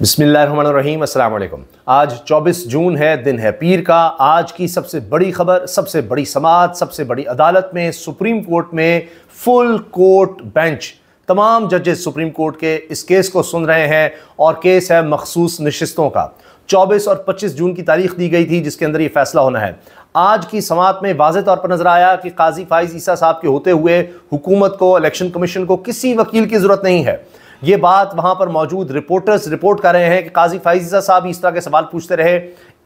बिसमीम अल्लाम आज 24 जून है दिन है पीर का आज की सबसे बड़ी खबर सबसे बड़ी समात सबसे बड़ी अदालत में सुप्रीम कोर्ट में फुल कोर्ट बेंच तमाम जजेस सुप्रीम कोर्ट के इस केस को सुन रहे हैं और केस है मखसूस नशस्तों का 24 और 25 जून की तारीख दी गई थी जिसके अंदर ये फैसला होना है आज की समात में वाज तौर पर नजर आया कि काजी फाइज ईसा साहब के होते हुए हुकूमत को इलेक्शन कमीशन को किसी वकील की ज़रूरत नहीं है ये बात वहाँ पर मौजूद रिपोर्टर्स रिपोर्ट कर रहे हैं कि काजी फाइजा साहब इस तरह के सवाल पूछते रहे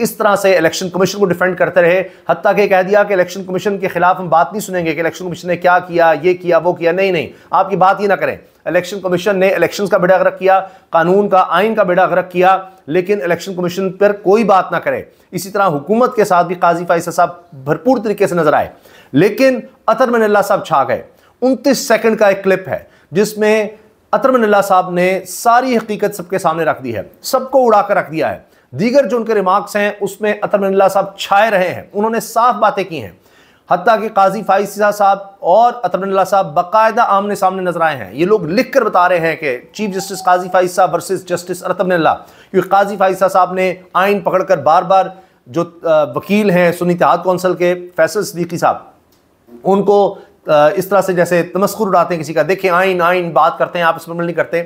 इस तरह से इलेक्शन कमीशन को डिफेंड करते रहे हती कि कह दिया कि इलेक्शन कमीशन के खिलाफ हम बात नहीं सुनेंगे कि इलेक्शन कमीशन ने क्या किया ये किया वो किया नहीं नहीं आपकी बात ही ना करें इलेक्शन कमीशन ने इलेक्शंस का बेड़ा गर्क किया कानून का आइन का बेड़ा गर्क किया लेकिन इलेक्शन कमीशन पर कोई बात ना करे इसी तरह हुकूमत के साथ भी काजी फाइसा साहब भरपूर तरीके से नजर आए लेकिन अतर मन साहब छा गए उनतीस सेकेंड का एक क्लिप है जिसमें अतरमल्ला साहब ने सारी हकीकत सबके सामने रख दी है सबको उड़ाकर रख दिया है दीगर जो उनके रिमार्क्स हैं उसमें अतरमल्ला साहब छाए रहे हैं उन्होंने साफ बातें की हैं हती कि काजी फाइसा साहब और अतरमल्ला साहब बाकायदा आमने सामने नजर आए हैं ये लोग लिख कर बता रहे हैं कि chief justice Qazi Faez Isa versus justice अतमल्ला क्योंकि काजी फाइसा साहब ने आइन पकड़कर बार बार जो वकील हैं सुनी तहत कौंसिल के फैसल सदीकी साहब उनको इस तरह से जैसे तमस्कुर उड़ाते हैं किसी का देखें आइन आइन बात करते हैं आप इस पर अमल नहीं करते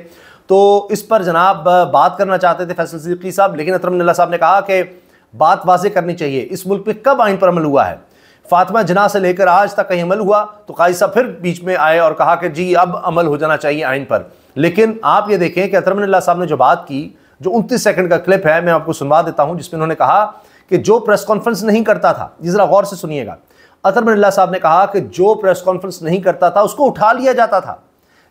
तो इस पर जनाब बात करना चाहते थे फैसल सदीकी साहब लेकिन अतरम साहब ने कहा कि बात वाजे करनी चाहिए इस मुल्क में कब आइन पर अमल हुआ है फातिमा जना से लेकर आज तक कहीं अमल हुआ तो काजी साहब फिर बीच में आए और कहा कि जी अब अमल हो जाना चाहिए आइन पर लेकिन आप ये देखें कि अतरमल्ला साहब ने जो बात की जो उनतीस सेकंड का क्लिप है मैं आपको सुनवा देता हूँ जिसमें उन्होंने कहा कि जो प्रेस कॉन्फ्रेंस नहीं करता था जिस गौर से सुनिएगा अतर बिरला साहब ने कहा कि जो प्रेस कॉन्फ्रेंस नहीं करता था उसको उठा लिया जाता था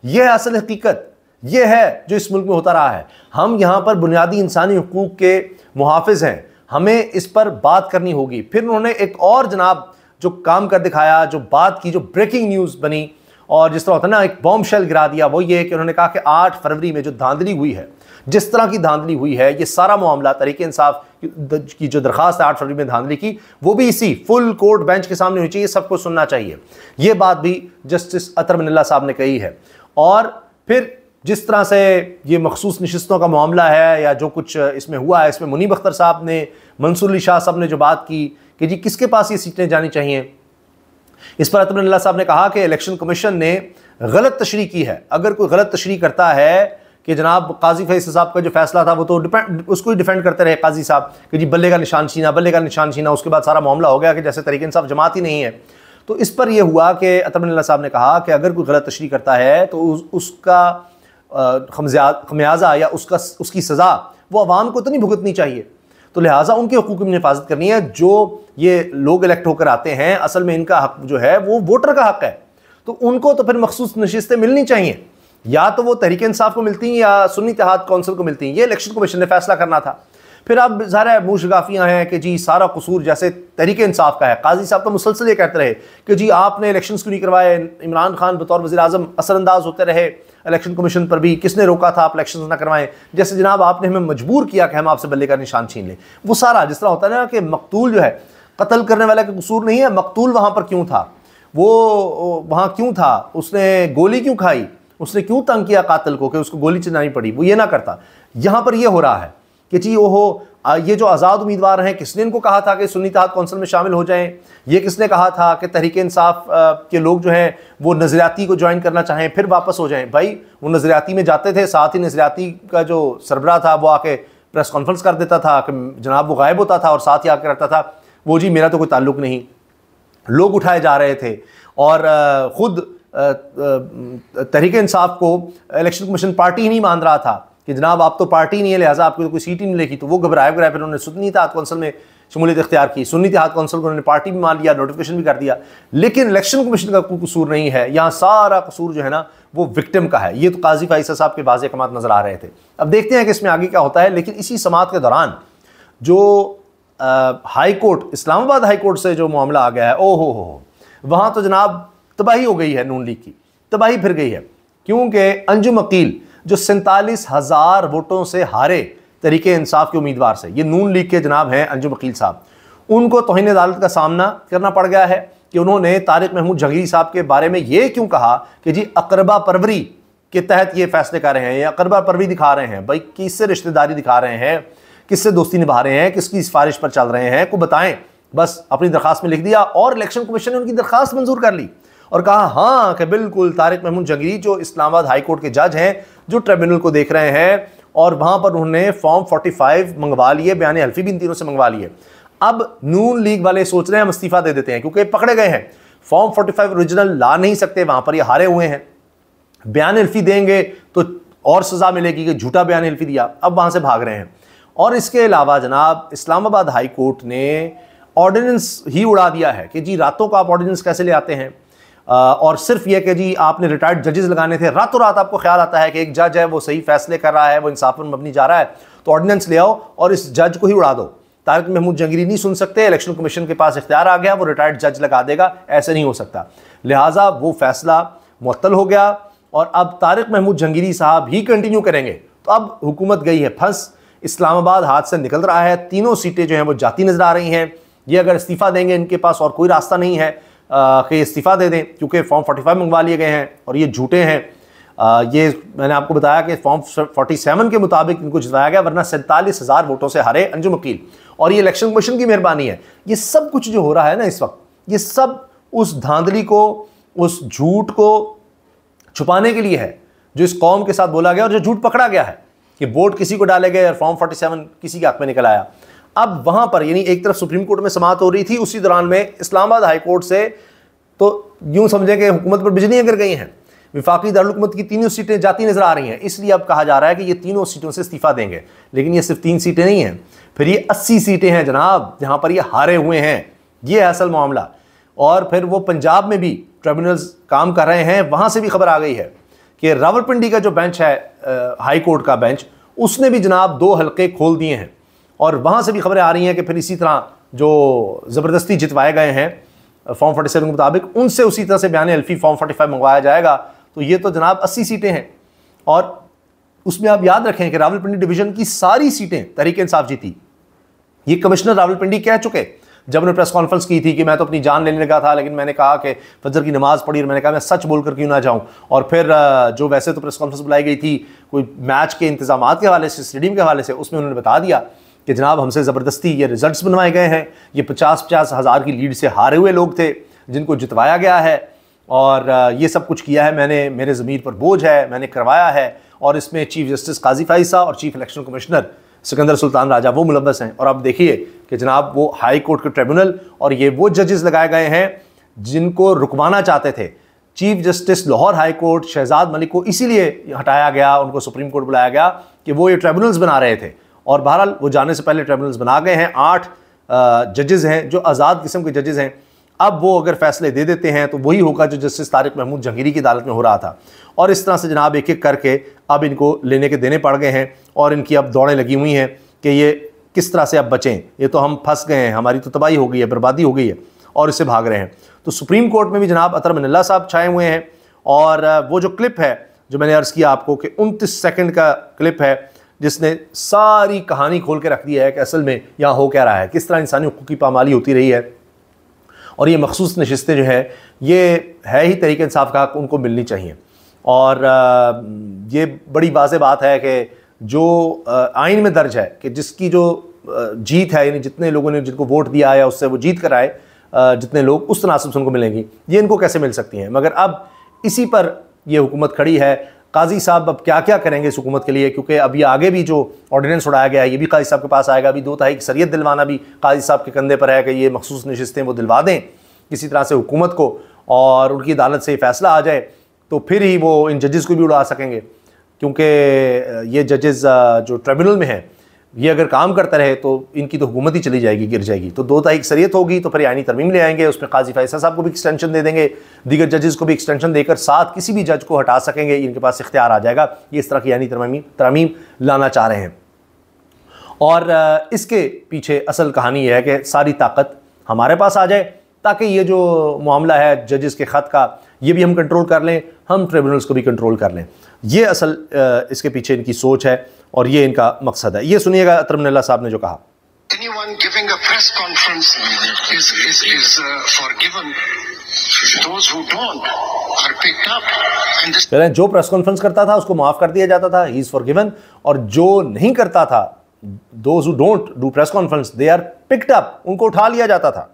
यह असल हकीकत यह है जो इस मुल्क में होता रहा है हम यहाँ पर बुनियादी इंसानी हकूक के मुहाफ़ हैं हमें इस पर बात करनी होगी फिर उन्होंने एक और जनाब जो काम कर दिखाया जो बात की जो ब्रेकिंग न्यूज़ बनी और जिस तरह होता है ना एक बॉम्ब शेल गिरा दिया वो ये कि उन्होंने कहा कि आठ फरवरी में जो धांधली हुई है जिस तरह की धांधली हुई है ये सारा मामला तरीके इंसाफ की जो दरखास्त है आठ फरवरी में धांधली की वो भी इसी फुल कोर्ट बेंच के सामने होनी चाहिए सबको सुनना चाहिए ये बात भी जस्टिस अतर मनिल्ला साहब ने कही है और फिर जिस तरह से ये मखसूस नशस्तों का मामला है या जो कुछ इसमें हुआ है इसमें मुनीब अख्तर साहब ने मंसूर अली शाह साहब ने जो बात की कि जी किसके पास ये सीटें जानी चाहिए इस पर अतमल्ला साहब ने कहा कि इलेक्शन कमीशन ने गलत तशरी की है अगर कोई गलत तशरी करता है कि जनाब काजी फैस साहब का जो फैसला था वो तो डिपेंड उसको ही डिफेंड करते रहे काजी साहब कि जी बल्ले का निशान छीना बल्ले का निशान छीना उसके बाद सारा मामला हो गया कि जैसे तरीके साहब जमात ही नहीं है तो इस पर यह हुआ कि अतमल्ला साहब ने कहा कि अगर कोई गलत तशरी करता है तो उस, उसका खमजा खमियाजा या उसका उसकी सज़ा वो आवाम को तो नहीं भुगतनी चाहिए तो लिहाजा उनके हकूक में हिफाजत करनी है जो ये लोग इलेक्ट होकर आते हैं असल में इनका हक जो है वो वोटर का हक है तो उनको तो फिर मखसूस नशस्तें मिलनी चाहिए या तो वो तहरीक इंसाफ को मिलती हैं या सुन्नी तहाद कौंसिल को मिलती हैं ये इलेक्शन कमीशन ने फैसला करना था फिर अब ज़ारा मुँह शगाफियाँ हैं कि जी सारा कसूर जैसे तहरीक इंसाफ का है काजी साहब तो मुसलसल ये कहते रहे कि जी आपने इलेक्शन क्यों नहीं करवाए इमरान खान बतौर वजी अजम असरअंदाज होते रहे इलेक्शन कमीशन पर भी किसने रोका था आप इलेक्शन ना करवाएं जैसे जनाब आपने हमें मजबूर किया कि हम आपसे बल्ले का निशान छीन लें वो सारा जिस तरह होता है ना कि मकतूल जो है कत्ल करने वाला का कसूर नहीं है मकतूल वहाँ पर क्यों था वो वहाँ क्यों था उसने गोली क्यों खाई उसने क्यों तंग किया कातल को कि उसको गोली चलानी पड़ी वो ये ना करता यहाँ पर यह हो रहा है कि जी ओहो ये जो आज़ाद उम्मीदवार हैं किसने इनको कहा था कि सुन्नी तहत कौंसिल में शामिल हो जाएं ये किसने कहा था कि तहरीक इंसाफ के लोग जो हैं वो नज़रियाती को ज्वाइन करना चाहें फिर वापस हो जाएं भाई वो नज़रियाती में जाते थे साथ ही नज़रियाती का जो सरबरा था वो आके प्रेस कॉन्फ्रेंस कर देता था कि जनाब वो गायब होता था और साथ ही आके रहता था वो जी मेरा तो कोई ताल्लुक नहीं लोग उठाए जा रहे थे और ख़ुद तहरीक इंसाफ को इलेक्शन कमीशन पार्टी ही नहीं मान रहा था कि जनाब आप तो पार्टी नहीं है लिहाजा आपको तो कोई सीट ही नहीं लेगी तो वो घबराया घबराया फिर उन्होंने सुन्नी तहत कौंसल में शमूलियत इख्तियार की सुन्नी तहत कौंसल को उन्होंने पार्टी भी मान लिया नोटिफिकेशन भी कर दिया लेकिन इलेक्शन कमीशन का कोई कसूर नहीं है यहाँ सारा कसूर जो है ना वो विक्टिम का है ये तो काजी फाइसा साहब के बाज़ अहकाम नज़र आ रहे थे अब देखते हैं कि इसमें आगे क्या होता है लेकिन इसी समात के दौरान जो high court Islamabad high court से जो मामला आ गया है ओ हो हो वहाँ तो जनाब तबाही हो गई है नून लीग की तबाही फिर गई है क्योंकि अंजुम अकील जो सैंतालीस हज़ार वोटों से हारे तरीके इंसाफ के उम्मीदवार से ये नून लीग के जनाब हैं अंजुम वकील साहब उनको तोहन अदालत का सामना करना पड़ गया है कि उन्होंने तारिक महमूद जंगली साहब के बारे में ये क्यों कहा कि जी अकरबा परवरी के तहत ये फैसले कर रहे हैं या अकरबा परवरी दिखा रहे हैं भाई किससे रिश्तेदारी दिखा रहे हैं किससे दोस्ती निभा रहे हैं किसकी सिफारिश पर चल रहे हैं को बताएं बस अपनी दरखास्त में लिख दिया और इलेक्शन कमीशन ने उनकी दरखास्त मंजूर कर ली और कहा हाँ कि बिल्कुल तारिक महमूद जंगरी जो इस्लामाबाद हाई कोर्ट के जज हैं जो ट्रिब्यूनल को देख रहे हैं और वहाँ पर उन्होंने फॉर्म 45 मंगवा लिए बयान हल्फी भी इन तीनों से मंगवा लिए अब नून लीग वाले सोच रहे हैं हम इस्तीफा दे देते हैं क्योंकि पकड़े गए हैं फॉर्म 45 ओरिजिनल ला नहीं सकते वहाँ पर ये हारे हुए हैं बयान हल्फी देंगे तो और सज़ा मिलेगी कि झूठा बयान हल्फी दिया अब वहाँ से भाग रहे हैं और इसके अलावा जनाब इस्लामाबाद हाई कोर्ट ने ऑर्डिनेंस ही उड़ा दिया है कि जी रातों का आप ऑर्डिनेंस कैसे ले आते हैं और सिर्फ ये कि जी आपने रिटायर्ड जजेस लगाने थे रातों रात आपको ख्याल आता है कि एक जज है वो सही फैसले कर रहा है वो इंसाफ पर मबनी जा रहा है तो ऑर्डिनेंस ले आओ और इस जज को ही उड़ा दो तारक महमूद जंगरी नहीं सुन सकते इलेक्शन कमीशन के पास इख्तियार आ गया वो रिटायर्ड जज लगा देगा ऐसे नहीं हो सकता लिहाजा वो फैसला मअतल हो गया और अब तारक महमूद जंगीरी साहब ही कंटिन्यू करेंगे तो अब हुकूमत गई है फंस इस्लामाबाद हाथ से निकल रहा है तीनों सीटें जो हैं वो जाती नज़र आ रही हैं ये अगर इस्तीफ़ा देंगे इनके पास और कोई रास्ता नहीं है के इस्तीफ़ा दे दें क्योंकि फॉर्म 45 मंगवा लिए गए हैं और ये झूठे हैं ये मैंने आपको बताया कि फॉर्म 47 के मुताबिक इनको जिताया गया वरना सैंतालीस हज़ार वोटों से हारे अंजुम वकील और ये इलेक्शन कमीशन की मेहरबानी है ये सब कुछ जो हो रहा है ना इस वक्त ये सब उस धांधली को उस झूठ को छुपाने के लिए है जो इस कौम के साथ बोला गया और जो झूठ पकड़ा गया है कि वोट किसी को डाले गए और फॉर्म 47 किसी के हक में निकल आया अब वहां पर यानी एक तरफ सुप्रीम कोर्ट में समाप्त हो रही थी उसी दौरान में इस्लामाबाद हाईकोर्ट से तो यूं समझें कि हुकूमत पर बिजलियाँ गिर गई हैं विफाकी दारकूमत की तीनों सीटें जाती नज़र आ रही हैं इसलिए अब कहा जा रहा है कि ये तीनों सीटों से इस्तीफ़ा देंगे लेकिन ये सिर्फ तीन सीटें नहीं हैं फिर ये अस्सी सीटें हैं जनाब जहाँ पर ये हारे हुए हैं ये है असल मामला और फिर वो पंजाब में भी ट्रिब्यूनल्स काम कर रहे हैं वहाँ से भी खबर आ गई है कि रावलपिंडी का जो बेंच है हाईकोर्ट का बेंच उसने भी जनाब दो हल्के खोल दिए हैं और वहाँ से भी खबरें आ रही हैं कि फिर इसी तरह जो ज़बरदस्ती जितवाए गए हैं फॉर्म फोर्टी सेवन के मुताबिक उनसे उसी तरह से बयान एल्फी फॉर्म फोर्टी फाइव मंगवाया जाएगा तो ये तो जनाब अस्सी सीटें हैं और उसमें आप याद रखें कि रावलपिंडी डिवीजन की सारी सीटें तरीके इंसाफ जीती ये कमिश्नर रावलपिंडी कह चुके जब उन्होंने प्रेस कॉन्फ्रेंस की थी कि मैं तो अपनी जान लेने लगा था लेकिन मैंने कहा कि फजर की नमाज़ पढ़ी और मैंने कहा मैं सच बोलकर क्यों ना जाऊं और फिर जो वैसे तो प्रेस कॉन्फ्रेंस बुलाई गई थी कोई मैच के इंतजाम के हवाले से स्टेडियम के हवाले से उसमें उन्होंने बता दिया कि जनाब हमसे ज़बरदस्ती ये रिजल्ट्स बनवाए गए हैं ये पचास पचास हज़ार की लीड से हारे हुए लोग थे जिनको जितवाया गया है और ये सब कुछ किया है मैंने मेरे ज़मीर पर बोझ है मैंने करवाया है और इसमें चीफ जस्टिस काजी फाइसा और chief election commissioner Sikandar Sultan Raja वो मुलवस हैं और आप देखिए कि जनाब वो हाई कोर्ट के ट्रिब्यूनल और ये वो जजेस लगाए गए हैं जिनको रुकवाना चाहते थे chief justice Lahore high court Shahzad Malik को इसीलिए हटाया गया उनको सुप्रीम कोर्ट बुलाया गया कि वो ये ट्रिब्यूनल्स बना रहे थे और बहरहाल वो जाने से पहले ट्रिब्यूनल्स बना गए हैं आठ जजेज़ हैं जो आज़ाद किस्म के जजेज़ हैं अब वो अगर फैसले दे देते हैं तो वही होगा जो जस्टिस तारिक महमूद जंगीरी की अदालत में हो रहा था और इस तरह से जनाब एक एक करके अब इनको लेने के देने पड़ गए हैं और इनकी अब दौड़ें लगी हुई हैं कि ये किस तरह से अब बचें ये तो हम फंस गए हैं हमारी तो तबाही हो गई है बर्बादी हो गई है और इससे भाग रहे हैं तो सुप्रीम कोर्ट में भी जनाब अतर मनिल्ला साहब छाए हुए हैं और वो जो क्लिप है जो मैंने अर्ज़ किया आपको कि उनतीस सेकेंड का क्लिप है जिसने सारी कहानी खोल के रख दी है कि असल में यहाँ हो क्या रहा है किस तरह इंसानी हकूक़ की पामाली होती रही है और ये मखसूस नशस्तें जो हैं ये है ही तरीके इंसाफ का उनको मिलनी चाहिए और ये बड़ी वाज बात है कि जो आइन में दर्ज है कि जिसकी जो जीत है यानी जितने लोगों ने जिनको वोट दिया या उससे वो जीत कर आए जितने लोग उस तनासब से उनको मिलेंगी ये इनको कैसे मिल सकती हैं मगर अब इसी पर ये हुकूमत खड़ी है काजी साहब अब क्या क्या करेंगे इस हुकूमत के लिए क्योंकि अभी आगे भी जो ऑर्डिनेंस उड़ाया गया है ये भी काजी साहब के पास आएगा अभी दो तहाई की सरियत दिलवाना भी काजी साहब के कंधे पर है कि ये मखसूस नशस्तें वो दिलवा दें किसी तरह से हुकूमत को और उनकी अदालत से फैसला आ जाए तो फिर ही वो इन जजेस को भी उड़ा सकेंगे क्योंकि ये जजेस जो ट्रिब्यूनल में हैं ये अगर काम करता रहे तो इनकी तो हुकूमत ही चली जाएगी गिर जाएगी तो दो तारीख सरीत होगी तो फिर यानी तरमीम ले आएंगे उसमें काजी फैसला साहब को भी एक्सटेंशन दे देंगे दीगर जजेस को भी एक्सटेंशन देकर साथ किसी भी जज को हटा सकेंगे इनके पास इख्तियार आ जाएगा ये इस तरह की यानी तरमीम तरमीम लाना चाह रहे हैं और इसके पीछे असल कहानी यह है कि सारी ताकत हमारे पास आ जाए ताकि ये जो मामला है जजेस के ख़त का ये भी हम कंट्रोल कर लें हम ट्रिब्यूनल्स को भी कंट्रोल कर लें ये असल इसके पीछे इनकी सोच है और ये इनका मकसद है ये सुनिएगा अतरमल्ला साहब ने जो कहा Anyone giving a press conference is, is, is uh, forgiven. Those who don't are picked up. जो प्रेस कॉन्फ्रेंस करता था उसको माफ़ कर दिया जाता था ही इज़ फॉर गिवन और जो नहीं करता था those who don't do press conference they are picked up उनको उठा लिया जाता था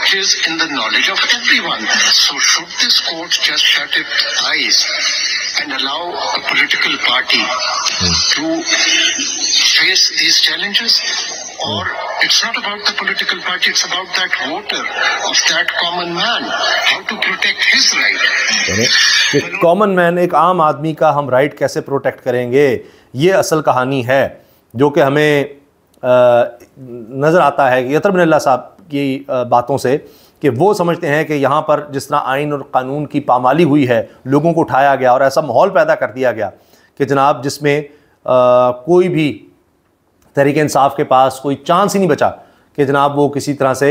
which is in the knowledge of everyone. So should this court just shut its eyes and allow a political party to face these challenges? Or it's not about the political party, it's about that voter of that common man, how to protect his right. Common man एक आम आदमी का हम right कैसे protect करेंगे ये असल कहानी है जो कि हमें नज़र आता है कि यतरबिन साहब की बातों से कि वो समझते हैं कि यहाँ पर जिस तरह आइन और कानून की पामाली हुई है लोगों को उठाया गया और ऐसा माहौल पैदा कर दिया गया कि जनाब जिसमें कोई भी तरीके इंसाफ के पास कोई चांस ही नहीं बचा कि जनाब वो किसी तरह से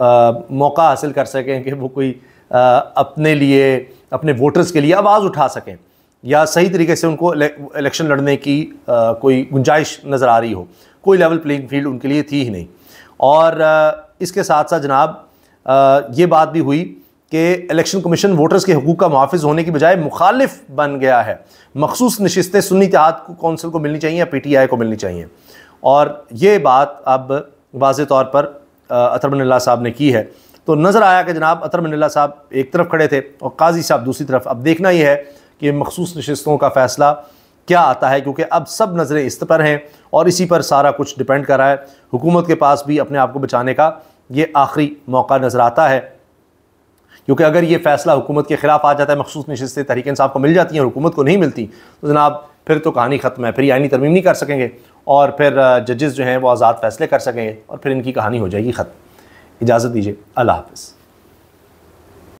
आ, मौका हासिल कर सकें कि वो कोई आ, अपने लिए अपने वोटर्स के लिए आवाज़ उठा सकें या सही तरीके से उनको इलेक्शन लड़ने की आ, कोई गुंजाइश नज़र आ रही हो कोई लेवल प्लेइंग फील्ड उनके लिए थी ही नहीं और इसके साथ साथ जनाब ये बात भी हुई कि इलेक्शन कमीशन वोटर्स के हकूक़ का मुहाफ़ होने की बजाय मुखालिफ बन गया है मखसूस नशस्तें सुन्नी इतिहाद कौंसिल को मिलनी चाहिए या पी टी आई को मिलनी चाहिए और ये बात अब वाज तौर पर अतर साहब ने की है तो नज़र आया कि जनाब अतर साहब एक तरफ खड़े थे और काजी साहब दूसरी तरफ अब देखना ही है कि मखसूस नशस्तों का फ़ैसला क्या आता है क्योंकि अब सब नज़रें इस पर हैं और इसी पर सारा कुछ डिपेंड कर रहा है हुकूमत के पास भी अपने आप को बचाने का ये आखिरी मौका नज़र आता है क्योंकि अगर ये फैसला हुकूमत के खिलाफ आ जाता है मखसूस नशस्तें तहरीक इंसाफ को मिल जाती हैं हुकूमत को नहीं मिलती तो जनाब फिर तो कहानी ख़त्म है फिर ये आइनी तरमीम नहीं कर सकेंगे और फिर जजेस जो हैं वो आज़ाद फैसले कर सकेंगे और फिर इनकी कहानी हो जाएगी ख़त्म इजाज़त दीजिए अल्लाह हाफ़